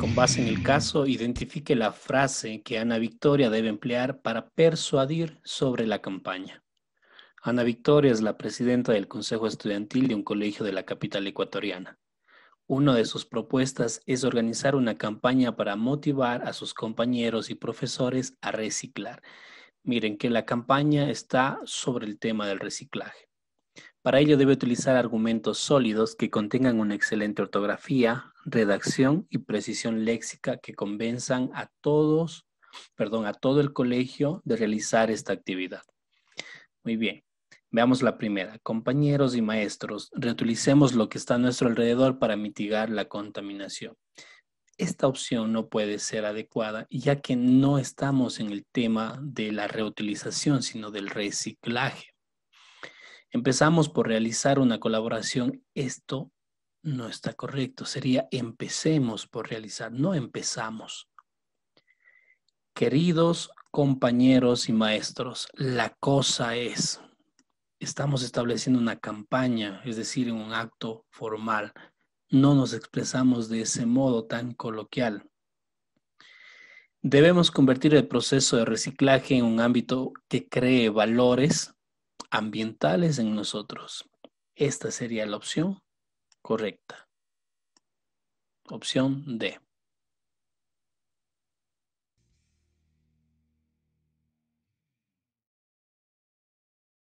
con base en el caso, identifique la frase que Ana Victoria debe emplear para persuadir sobre la campaña. Ana Victoria es la presidenta del Consejo Estudiantil de un colegio de la capital ecuatoriana. Una de sus propuestas es organizar una campaña para motivar a sus compañeros y profesores a reciclar. Miren que la campaña está sobre el tema del reciclaje. Para ello debe utilizar argumentos sólidos que contengan una excelente ortografía, redacción y precisión léxica que convenzan a todos, perdón, a todo el colegio de realizar esta actividad. Muy bien. Veamos la primera. Compañeros y maestros, reutilicemos lo que está a nuestro alrededor para mitigar la contaminación. Esta opción no puede ser adecuada ya que no estamos en el tema de la reutilización, sino del reciclaje empezamos por realizar una colaboración, esto no está correcto. Sería empecemos por realizar, no empezamos. Queridos compañeros y maestros, la cosa es, estamos estableciendo una campaña, es decir, un acto formal. No nos expresamos de ese modo tan coloquial. Debemos convertir el proceso de reciclaje en un ámbito que cree valores ambientales en nosotros. Esta sería la opción correcta. Opción D.